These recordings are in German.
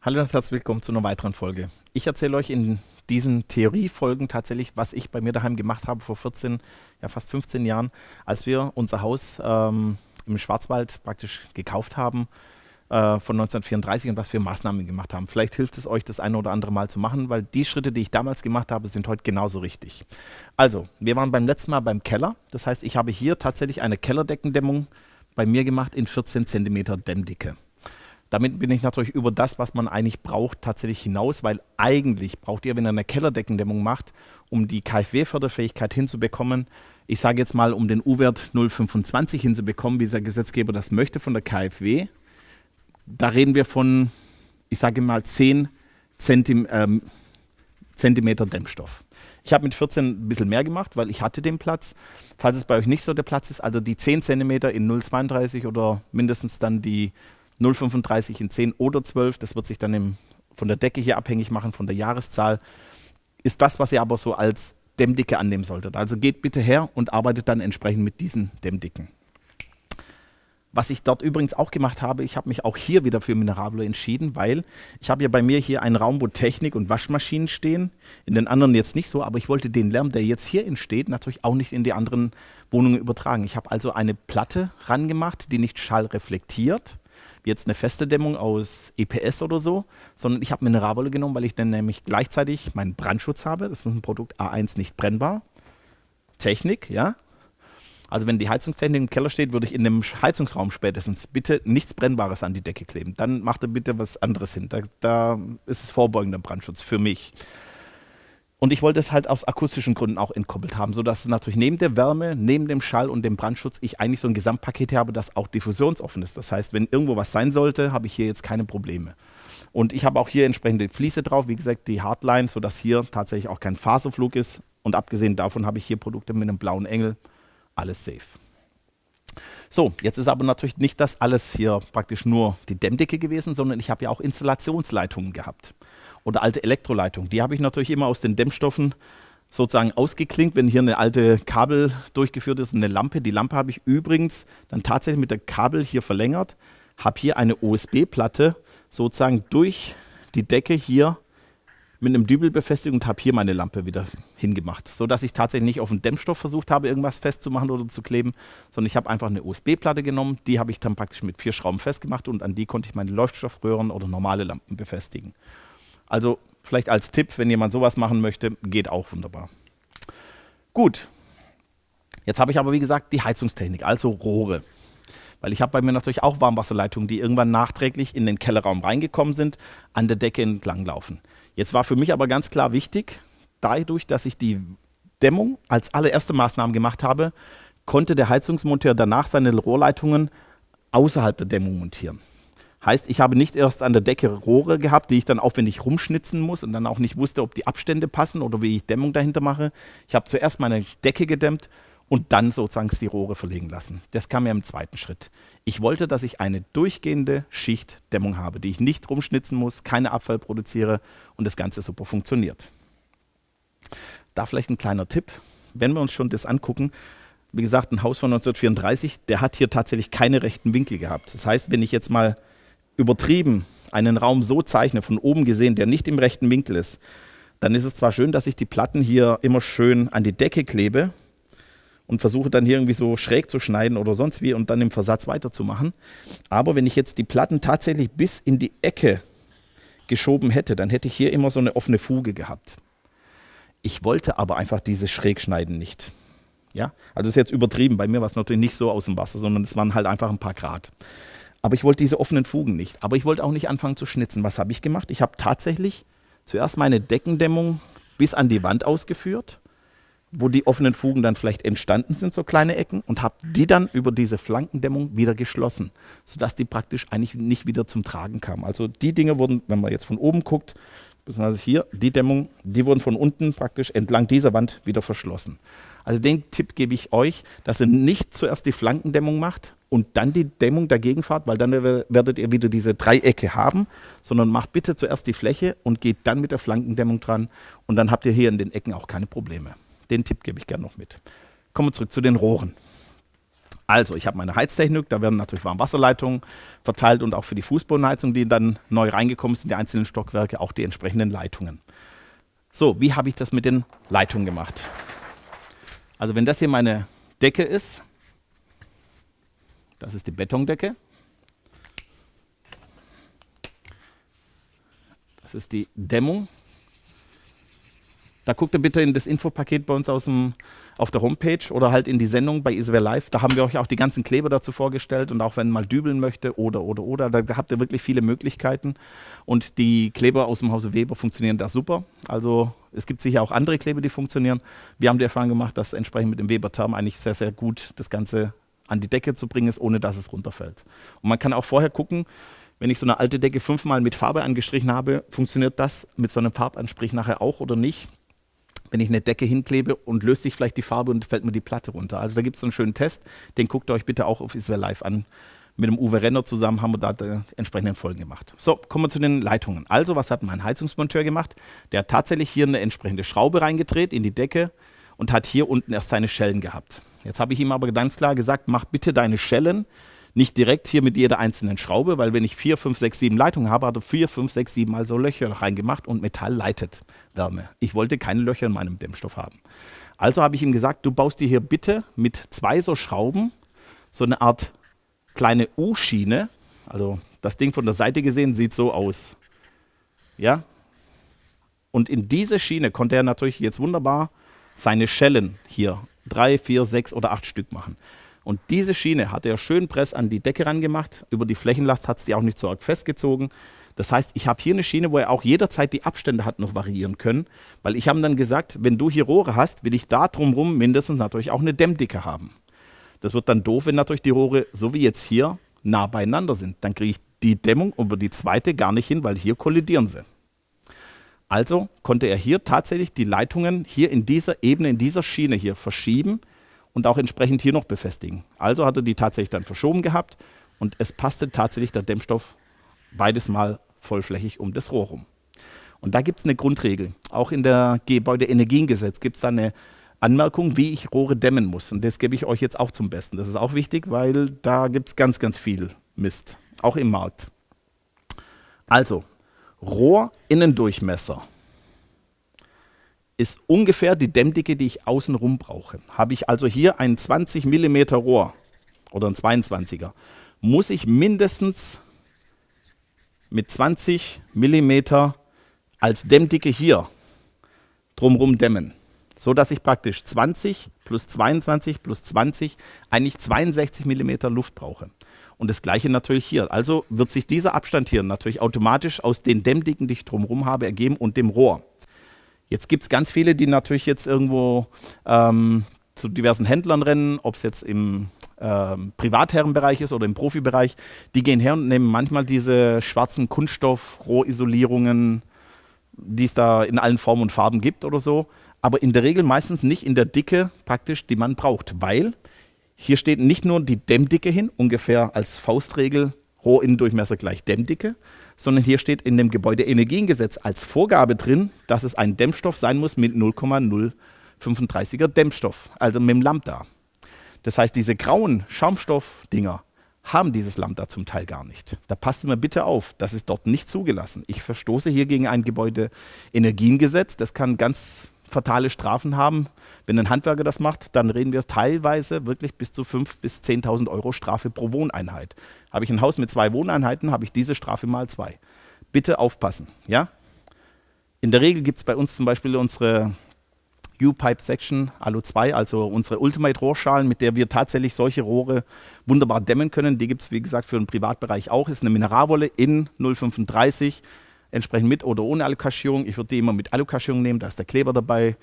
Hallo und herzlich willkommen zu einer weiteren Folge. Ich erzähle euch in diesen Theoriefolgen tatsächlich, was ich bei mir daheim gemacht habe vor 14, ja fast 15 Jahren, als wir unser Haus ähm, im Schwarzwald praktisch gekauft haben äh, von 1934 und was wir Maßnahmen gemacht haben. Vielleicht hilft es euch, das eine oder andere Mal zu machen, weil die Schritte, die ich damals gemacht habe, sind heute genauso richtig. Also, wir waren beim letzten Mal beim Keller. Das heißt, ich habe hier tatsächlich eine Kellerdeckendämmung bei mir gemacht in 14 cm Dämmdicke. Damit bin ich natürlich über das, was man eigentlich braucht, tatsächlich hinaus, weil eigentlich braucht ihr, wenn ihr eine Kellerdeckendämmung macht, um die KfW-Förderfähigkeit hinzubekommen, ich sage jetzt mal, um den U-Wert 0,25 hinzubekommen, wie der Gesetzgeber das möchte von der KfW, da reden wir von, ich sage mal, 10 Zentim, ähm, Zentimeter Dämmstoff. Ich habe mit 14 ein bisschen mehr gemacht, weil ich hatte den Platz. Falls es bei euch nicht so der Platz ist, also die 10 Zentimeter in 0,32 oder mindestens dann die 0,35 in 10 oder 12, das wird sich dann im, von der Decke hier abhängig machen, von der Jahreszahl, ist das, was ihr aber so als Dämmdicke annehmen solltet. Also geht bitte her und arbeitet dann entsprechend mit diesen Dämmdicken. Was ich dort übrigens auch gemacht habe, ich habe mich auch hier wieder für Mineralöl entschieden, weil ich habe ja bei mir hier einen Raum, wo Technik und Waschmaschinen stehen, in den anderen jetzt nicht so, aber ich wollte den Lärm, der jetzt hier entsteht, natürlich auch nicht in die anderen Wohnungen übertragen. Ich habe also eine Platte rangemacht, die nicht Schall reflektiert jetzt eine feste Dämmung aus EPS oder so, sondern ich habe Mineralwolle genommen, weil ich dann nämlich gleichzeitig meinen Brandschutz habe. Das ist ein Produkt A1 nicht brennbar. Technik, ja. Also wenn die Heizungstechnik im Keller steht, würde ich in dem Heizungsraum spätestens bitte nichts Brennbares an die Decke kleben. Dann macht er bitte was anderes hin. Da, da ist es vorbeugender Brandschutz für mich. Und ich wollte es halt aus akustischen Gründen auch entkoppelt haben, sodass natürlich neben der Wärme, neben dem Schall und dem Brandschutz ich eigentlich so ein Gesamtpaket habe, das auch diffusionsoffen ist. Das heißt, wenn irgendwo was sein sollte, habe ich hier jetzt keine Probleme. Und ich habe auch hier entsprechende Fliese drauf, wie gesagt, die Hardline, sodass hier tatsächlich auch kein Faserflug ist. Und abgesehen davon habe ich hier Produkte mit einem blauen Engel. Alles safe. So, jetzt ist aber natürlich nicht das alles hier praktisch nur die Dämmdicke gewesen, sondern ich habe ja auch Installationsleitungen gehabt oder alte Elektroleitungen. Die habe ich natürlich immer aus den Dämmstoffen sozusagen ausgeklinkt, wenn hier eine alte Kabel durchgeführt ist, eine Lampe. Die Lampe habe ich übrigens dann tatsächlich mit der Kabel hier verlängert, habe hier eine USB-Platte sozusagen durch die Decke hier mit einem Dübel befestigt und habe hier meine Lampe wieder hingemacht, sodass ich tatsächlich nicht auf den Dämmstoff versucht habe, irgendwas festzumachen oder zu kleben, sondern ich habe einfach eine USB-Platte genommen, die habe ich dann praktisch mit vier Schrauben festgemacht und an die konnte ich meine Leuchtstoffröhren oder normale Lampen befestigen. Also vielleicht als Tipp, wenn jemand sowas machen möchte, geht auch wunderbar. Gut, jetzt habe ich aber wie gesagt die Heizungstechnik, also Rohre. Weil ich habe bei mir natürlich auch Warmwasserleitungen, die irgendwann nachträglich in den Kellerraum reingekommen sind, an der Decke entlanglaufen. Jetzt war für mich aber ganz klar wichtig, dadurch, dass ich die Dämmung als allererste Maßnahme gemacht habe, konnte der Heizungsmonteur danach seine Rohrleitungen außerhalb der Dämmung montieren. Heißt, ich habe nicht erst an der Decke Rohre gehabt, die ich dann aufwendig rumschnitzen muss und dann auch nicht wusste, ob die Abstände passen oder wie ich Dämmung dahinter mache. Ich habe zuerst meine Decke gedämmt und dann sozusagen die Rohre verlegen lassen. Das kam ja im zweiten Schritt. Ich wollte, dass ich eine durchgehende Schicht Dämmung habe, die ich nicht rumschnitzen muss, keine Abfall produziere und das Ganze super funktioniert. Da vielleicht ein kleiner Tipp, wenn wir uns schon das angucken, wie gesagt, ein Haus von 1934, der hat hier tatsächlich keine rechten Winkel gehabt. Das heißt, wenn ich jetzt mal übertrieben einen Raum so zeichne, von oben gesehen, der nicht im rechten Winkel ist, dann ist es zwar schön, dass ich die Platten hier immer schön an die Decke klebe und versuche dann hier irgendwie so schräg zu schneiden oder sonst wie und dann im Versatz weiterzumachen. Aber wenn ich jetzt die Platten tatsächlich bis in die Ecke geschoben hätte, dann hätte ich hier immer so eine offene Fuge gehabt. Ich wollte aber einfach dieses Schrägschneiden nicht. Ja, also ist jetzt übertrieben. Bei mir war es natürlich nicht so aus dem Wasser, sondern es waren halt einfach ein paar Grad. Aber ich wollte diese offenen Fugen nicht. Aber ich wollte auch nicht anfangen zu schnitzen. Was habe ich gemacht? Ich habe tatsächlich zuerst meine Deckendämmung bis an die Wand ausgeführt, wo die offenen Fugen dann vielleicht entstanden sind, so kleine Ecken, und habe die dann über diese Flankendämmung wieder geschlossen, sodass die praktisch eigentlich nicht wieder zum Tragen kamen. Also die Dinge wurden, wenn man jetzt von oben guckt, beziehungsweise hier, die Dämmung, die wurden von unten praktisch entlang dieser Wand wieder verschlossen. Also den Tipp gebe ich euch, dass ihr nicht zuerst die Flankendämmung macht, und dann die Dämmung dagegen fahrt, weil dann werdet ihr wieder diese Dreiecke haben, sondern macht bitte zuerst die Fläche und geht dann mit der Flankendämmung dran und dann habt ihr hier in den Ecken auch keine Probleme. Den Tipp gebe ich gerne noch mit. Kommen wir zurück zu den Rohren. Also, ich habe meine Heiztechnik, da werden natürlich Warmwasserleitungen verteilt und auch für die Fußbodenheizung, die dann neu reingekommen ist in die einzelnen Stockwerke, auch die entsprechenden Leitungen. So, wie habe ich das mit den Leitungen gemacht? Also, wenn das hier meine Decke ist, das ist die Betondecke. Das ist die Dämmung. Da guckt ihr bitte in das Infopaket bei uns aus dem, auf der Homepage oder halt in die Sendung bei Isabel Live. Da haben wir euch auch die ganzen Kleber dazu vorgestellt und auch wenn mal dübeln möchte oder, oder, oder, da habt ihr wirklich viele Möglichkeiten. Und die Kleber aus dem Hause Weber funktionieren da super. Also es gibt sicher auch andere Kleber, die funktionieren. Wir haben die Erfahrung gemacht, dass entsprechend mit dem Weber-Term eigentlich sehr, sehr gut das Ganze an die Decke zu bringen ist, ohne dass es runterfällt. Und man kann auch vorher gucken, wenn ich so eine alte Decke fünfmal mit Farbe angestrichen habe, funktioniert das mit so einem Farbanstrich nachher auch oder nicht? Wenn ich eine Decke hinklebe und löst sich vielleicht die Farbe und fällt mir die Platte runter. Also da gibt es einen schönen Test, den guckt ihr euch bitte auch auf Israel Live an. Mit dem Uwe Renner zusammen haben wir da die entsprechenden Folgen gemacht. So, kommen wir zu den Leitungen. Also, was hat mein Heizungsmonteur gemacht? Der hat tatsächlich hier eine entsprechende Schraube reingedreht in die Decke und hat hier unten erst seine Schellen gehabt. Jetzt habe ich ihm aber ganz klar gesagt, mach bitte deine Schellen nicht direkt hier mit jeder einzelnen Schraube, weil wenn ich 4, 5, 6, 7 Leitungen habe, hat er 4, 5, 6, 7 mal so Löcher reingemacht und Metall leitet Wärme. Ich wollte keine Löcher in meinem Dämmstoff haben. Also habe ich ihm gesagt, du baust dir hier bitte mit zwei so Schrauben so eine Art kleine U-Schiene. Also das Ding von der Seite gesehen sieht so aus. Ja? Und in diese Schiene konnte er natürlich jetzt wunderbar seine Schellen hier drei, vier, sechs oder acht Stück machen. Und diese Schiene hat er schön press an die Decke ran gemacht. Über die Flächenlast hat sie auch nicht so arg festgezogen. Das heißt, ich habe hier eine Schiene, wo er auch jederzeit die Abstände hat noch variieren können, weil ich habe dann gesagt, wenn du hier Rohre hast, will ich da drumherum mindestens natürlich auch eine Dämmdicke haben. Das wird dann doof, wenn natürlich die Rohre, so wie jetzt hier, nah beieinander sind. Dann kriege ich die Dämmung über die zweite gar nicht hin, weil hier kollidieren sie. Also konnte er hier tatsächlich die Leitungen hier in dieser Ebene, in dieser Schiene hier verschieben und auch entsprechend hier noch befestigen. Also hat er die tatsächlich dann verschoben gehabt und es passte tatsächlich der Dämmstoff beides mal vollflächig um das Rohr rum. Und da gibt es eine Grundregel. Auch in der Gebäudeenergiengesetz gibt es da eine Anmerkung, wie ich Rohre dämmen muss. Und das gebe ich euch jetzt auch zum Besten. Das ist auch wichtig, weil da gibt es ganz, ganz viel Mist, auch im Markt. Also, Rohrinnendurchmesser ist ungefähr die Dämmdicke, die ich außenrum brauche. Habe ich also hier ein 20 mm Rohr oder ein 22er, muss ich mindestens mit 20 mm als Dämmdicke hier drumherum dämmen. So dass ich praktisch 20 plus 22 plus 20 eigentlich 62 mm Luft brauche. Und das gleiche natürlich hier. Also wird sich dieser Abstand hier natürlich automatisch aus den Dämmdicken, die ich drumherum habe, ergeben und dem Rohr. Jetzt gibt es ganz viele, die natürlich jetzt irgendwo ähm, zu diversen Händlern rennen, ob es jetzt im ähm, Privatherrenbereich ist oder im Profibereich. Die gehen her und nehmen manchmal diese schwarzen Kunststoff-Rohisolierungen, die es da in allen Formen und Farben gibt oder so, aber in der Regel meistens nicht in der Dicke praktisch, die man braucht, weil hier steht nicht nur die Dämmdicke hin, ungefähr als Faustregel Rohrinnendurchmesser gleich Dämmdicke, sondern hier steht in dem Gebäudeenergiengesetz als Vorgabe drin, dass es ein Dämmstoff sein muss mit 0,035er Dämmstoff, also mit dem Lambda. Das heißt, diese grauen Schaumstoffdinger haben dieses Lambda zum Teil gar nicht. Da passt immer bitte auf, das ist dort nicht zugelassen. Ich verstoße hier gegen ein Gebäudeenergiengesetz, das kann ganz fatale Strafen haben. Wenn ein Handwerker das macht, dann reden wir teilweise wirklich bis zu 5.000 bis 10.000 Euro Strafe pro Wohneinheit. Habe ich ein Haus mit zwei Wohneinheiten, habe ich diese Strafe mal zwei. Bitte aufpassen. Ja? In der Regel gibt es bei uns zum Beispiel unsere U-Pipe Section Alu 2, also unsere Ultimate Rohrschalen, mit der wir tatsächlich solche Rohre wunderbar dämmen können. Die gibt es, wie gesagt, für den Privatbereich auch. Ist eine Mineralwolle in 035 entsprechend mit oder ohne Alukaschierung. Ich würde die immer mit Alukaschierung nehmen, da ist der Kleber dabei.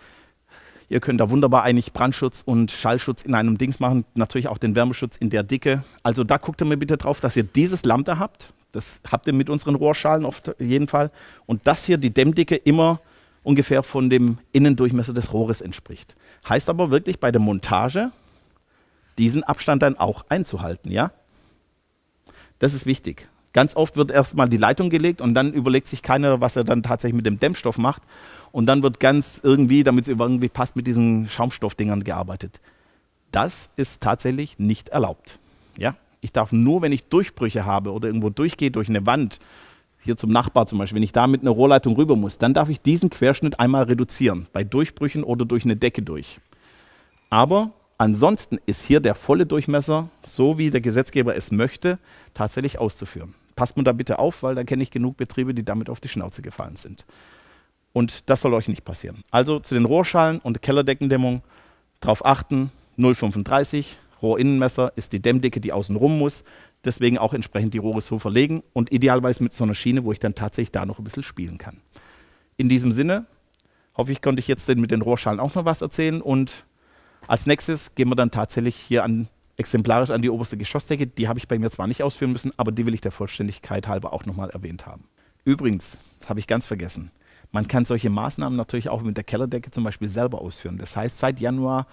Ihr könnt da wunderbar eigentlich Brandschutz und Schallschutz in einem Dings machen, natürlich auch den Wärmeschutz in der Dicke. Also da guckt ihr mir bitte drauf, dass ihr dieses Lambda habt. Das habt ihr mit unseren Rohrschalen auf jeden Fall. Und dass hier, die Dämmdicke, immer ungefähr von dem Innendurchmesser des Rohres entspricht. Heißt aber wirklich bei der Montage, diesen Abstand dann auch einzuhalten, ja? Das ist wichtig. Ganz oft wird erstmal die Leitung gelegt und dann überlegt sich keiner, was er dann tatsächlich mit dem Dämmstoff macht. Und dann wird ganz irgendwie, damit es irgendwie passt, mit diesen Schaumstoffdingern gearbeitet. Das ist tatsächlich nicht erlaubt. Ja? Ich darf nur, wenn ich Durchbrüche habe oder irgendwo durchgehe durch eine Wand, hier zum Nachbar zum Beispiel, wenn ich da mit einer Rohrleitung rüber muss, dann darf ich diesen Querschnitt einmal reduzieren, bei Durchbrüchen oder durch eine Decke durch. Aber ansonsten ist hier der volle Durchmesser, so wie der Gesetzgeber es möchte, tatsächlich auszuführen. Passt man da bitte auf, weil da kenne ich genug Betriebe, die damit auf die Schnauze gefallen sind. Und das soll euch nicht passieren. Also zu den Rohrschalen und Kellerdeckendämmung darauf achten. 0,35 Rohrinnenmesser ist die Dämmdicke, die außen rum muss. Deswegen auch entsprechend die Rohre so verlegen und idealerweise mit so einer Schiene, wo ich dann tatsächlich da noch ein bisschen spielen kann. In diesem Sinne hoffe ich, konnte ich jetzt mit den Rohrschalen auch noch was erzählen und als nächstes gehen wir dann tatsächlich hier an exemplarisch an die oberste Geschossdecke. Die habe ich bei mir zwar nicht ausführen müssen, aber die will ich der Vollständigkeit halber auch nochmal erwähnt haben. Übrigens, das habe ich ganz vergessen. Man kann solche Maßnahmen natürlich auch mit der Kellerdecke zum Beispiel selber ausführen. Das heißt, seit Januar,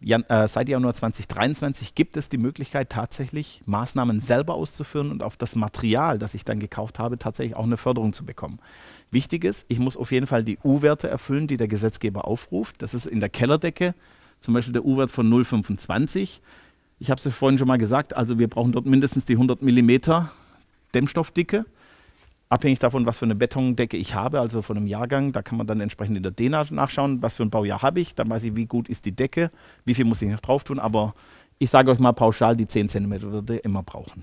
Jan, äh, seit Januar 2023 gibt es die Möglichkeit, tatsächlich Maßnahmen selber auszuführen und auf das Material, das ich dann gekauft habe, tatsächlich auch eine Förderung zu bekommen. Wichtig ist, ich muss auf jeden Fall die U-Werte erfüllen, die der Gesetzgeber aufruft. Das ist in der Kellerdecke zum Beispiel der U-Wert von 0,25. Ich habe es ja vorhin schon mal gesagt, also wir brauchen dort mindestens die 100 mm Dämmstoffdicke. Abhängig davon, was für eine Betondecke ich habe, also von einem Jahrgang, da kann man dann entsprechend in der DNA nachschauen, was für ein Baujahr habe ich, dann weiß ich, wie gut ist die Decke, wie viel muss ich noch drauf tun, aber ich sage euch mal pauschal, die 10 cm würde ihr immer brauchen.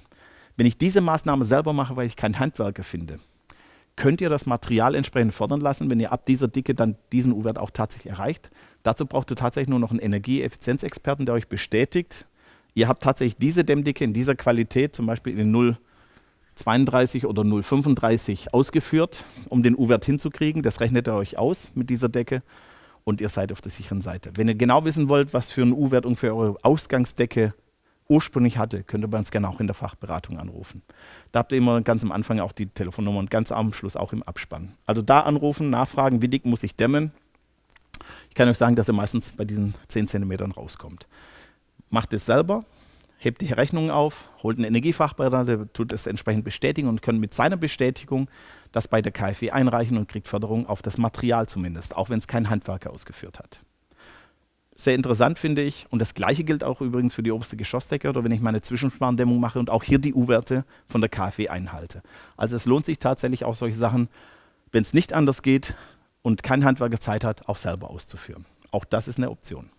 Wenn ich diese Maßnahme selber mache, weil ich keinen Handwerker finde, könnt ihr das Material entsprechend fordern lassen, wenn ihr ab dieser Dicke dann diesen U-Wert auch tatsächlich erreicht. Dazu braucht ihr tatsächlich nur noch einen Energieeffizienzexperten, der euch bestätigt, Ihr habt tatsächlich diese Dämmdicke in dieser Qualität, zum Beispiel in 0,32 oder 0,35 ausgeführt, um den U-Wert hinzukriegen. Das rechnet ihr euch aus mit dieser Decke und ihr seid auf der sicheren Seite. Wenn ihr genau wissen wollt, was für einen U-Wert ungefähr eure Ausgangsdecke ursprünglich hatte, könnt ihr bei uns gerne auch in der Fachberatung anrufen. Da habt ihr immer ganz am Anfang auch die Telefonnummer und ganz am Schluss auch im Abspann. Also da anrufen, nachfragen, wie dick muss ich dämmen. Ich kann euch sagen, dass ihr meistens bei diesen 10 cm rauskommt macht es selber, hebt die Rechnungen auf, holt einen Energiefachberater, der tut es entsprechend bestätigen und kann mit seiner Bestätigung das bei der KfW einreichen und kriegt Förderung auf das Material zumindest, auch wenn es kein Handwerker ausgeführt hat. Sehr interessant finde ich, und das gleiche gilt auch übrigens für die oberste Geschossdecke oder wenn ich meine Zwischensparendämmung mache und auch hier die U-Werte von der KfW einhalte. Also es lohnt sich tatsächlich auch solche Sachen, wenn es nicht anders geht und kein Handwerker Zeit hat, auch selber auszuführen. Auch das ist eine Option.